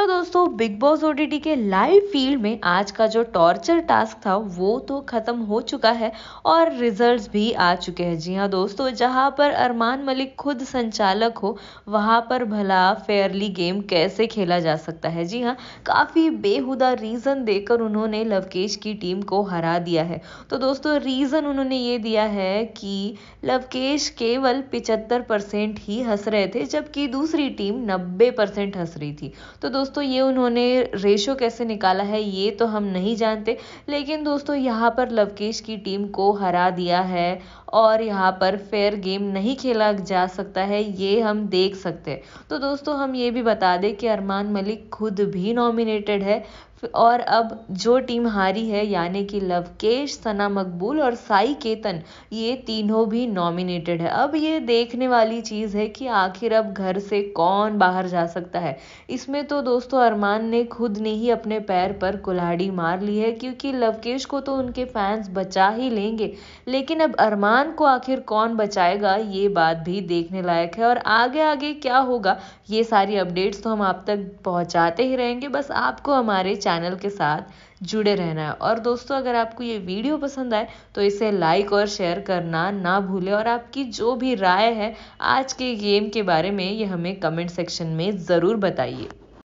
hello दोस्तों Bigg Boss OTT के live field में आज का जो टॉर्चर टास्क था वो तो ख़त्म हो चुका है और रिजल्ट्स भी आ चुके हैं जी हाँ दोस्तों जहाँ पर अरमान मलिक खुद संचालक हो वहाँ पर भला फेयरली गेम कैसे खेला जा सकता है जी हाँ काफ़ी बेहुदा रीज़न देकर उन्होंने लवकेश की टीम को हरा दिया है तो दोस्तों रीज़न उन्होंने ये दिया है कि लवकेश केवल पिचहत्तर ही हंस रहे थे जबकि दूसरी टीम नब्बे हंस रही थी तो दोस्तों दोस्तों ये उन्होंने रेशो कैसे निकाला है ये तो हम नहीं जानते लेकिन दोस्तों यहाँ पर लवकेश की टीम को हरा दिया है और यहाँ पर फेयर गेम नहीं खेला जा सकता है ये हम देख सकते हैं तो दोस्तों हम ये भी बता दें कि अरमान मलिक खुद भी नॉमिनेटेड है और अब जो टीम हारी है यानी कि लवकेश सना मकबूल और साई केतन ये तीनों भी नॉमिनेटेड है अब ये देखने वाली चीज़ है कि आखिर अब घर से कौन बाहर जा सकता है इसमें तो दोस्तों अरमान ने खुद ने ही अपने पैर पर कुल्हाड़ी मार ली है क्योंकि लवकेश को तो उनके फैंस बचा ही लेंगे लेकिन अब अरमान को आखिर कौन बचाएगा ये बात भी देखने लायक है और आगे आगे क्या होगा ये सारी अपडेट्स तो हम आप तक पहुँचाते ही रहेंगे बस आपको हमारे चैनल चैनल के साथ जुड़े रहना है और दोस्तों अगर आपको ये वीडियो पसंद आए तो इसे लाइक और शेयर करना ना भूलें और आपकी जो भी राय है आज के गेम के बारे में ये हमें कमेंट सेक्शन में ज़रूर बताइए